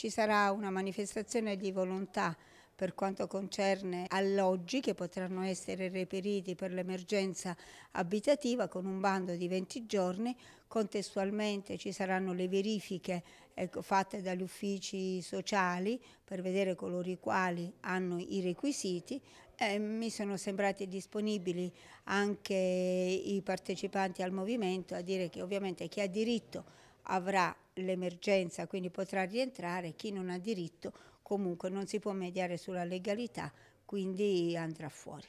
ci sarà una manifestazione di volontà per quanto concerne alloggi che potranno essere reperiti per l'emergenza abitativa con un bando di 20 giorni. Contestualmente ci saranno le verifiche ecco, fatte dagli uffici sociali per vedere coloro i quali hanno i requisiti. Eh, mi sono sembrati disponibili anche i partecipanti al movimento a dire che ovviamente chi ha diritto avrà l'emergenza, quindi potrà rientrare, chi non ha diritto comunque non si può mediare sulla legalità, quindi andrà fuori.